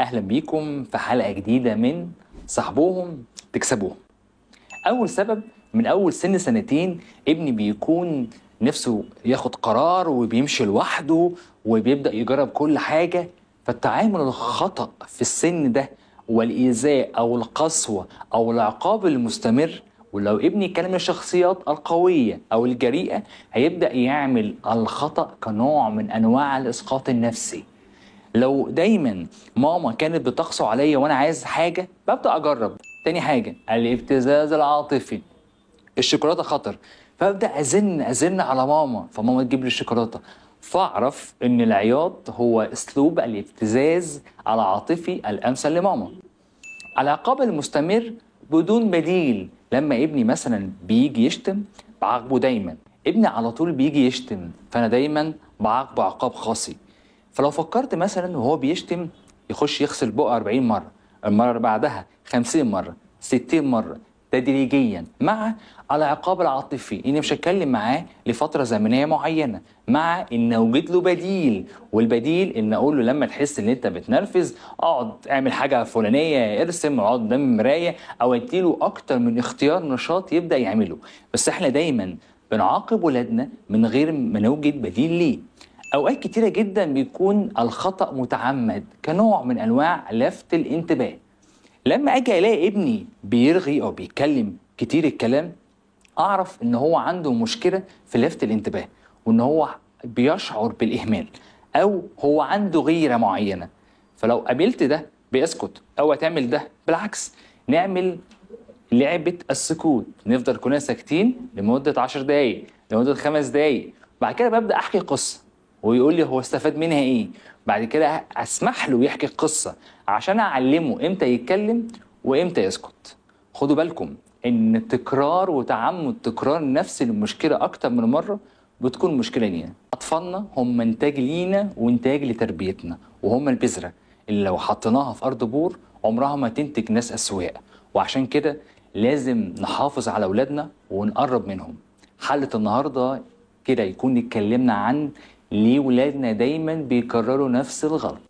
اهلا بيكم في حلقه جديده من صاحبوهم تكسبوهم اول سبب من اول سن سنتين ابني بيكون نفسه ياخد قرار وبيمشي لوحده وبيبدا يجرب كل حاجه فالتعامل الخطا في السن ده والايذاء او القسوه او العقاب المستمر ولو ابني كان من الشخصيات القوية أو الجريئة هيبدأ يعمل الخطأ كنوع من أنواع الإسقاط النفسي لو دايما ماما كانت بتقسو عليا وانا عايز حاجه ببدا اجرب تاني حاجه الابتزاز العاطفي الشوكولاته خطر فابدا ازن ازن على ماما فماما تجيب لي الشوكولاته فاعرف ان العياط هو اسلوب الابتزاز العاطفي الامثل لماما العقاب المستمر بدون بديل لما ابني مثلا بيجي يشتم بعاقبه دايما ابني على طول بيجي يشتم فانا دايما بعاقبه عقاب خاصي فلو فكرت مثلا وهو بيشتم يخش يغسل بقه 40 مره المره اللي بعدها 50 مره 60 مره تدريجيا مع العقاب العاطفي اني مش هتكلم معاه لفتره زمنيه معينه مع ان اوجد له بديل والبديل ان اقول له لما تحس ان انت بتنرفز اقعد اعمل حاجه فلانيه ارسم اقعد قدام المرايه او اديله اكتر من اختيار نشاط يبدا يعمله بس احنا دايما بنعاقب ولادنا من غير ما نوجد بديل ليه اوقات كتيره جدا بيكون الخطا متعمد كنوع من انواع لفت الانتباه لما اجي الاقي ابني بيرغي او بيتكلم كتير الكلام اعرف ان هو عنده مشكله في لفت الانتباه وان هو بيشعر بالاهمال او هو عنده غيره معينه فلو قابلت ده بيسكت او تعمل ده بالعكس نعمل لعبه السكوت نفضل كلنا ساكتين لمده 10 دقائق لمده خمس دقائق بعد كده ببدا احكي قصه ويقول لي هو استفاد منها ايه بعد كده اسمح له يحكي القصه عشان اعلمه امتى يتكلم وامتى يسكت خدوا بالكم ان تكرار وتعمد تكرار نفس المشكله اكتر من مره بتكون مشكله لينا اطفالنا هم انتاج لينا وانتاج لتربيتنا وهم البذره اللي لو حطيناها في ارض بور عمرها ما تنتج ناس اسواق وعشان كده لازم نحافظ على اولادنا ونقرب منهم حلقه النهارده كده يكون اتكلمنا عن ليه ولادنا دايما بيكرروا نفس الغلط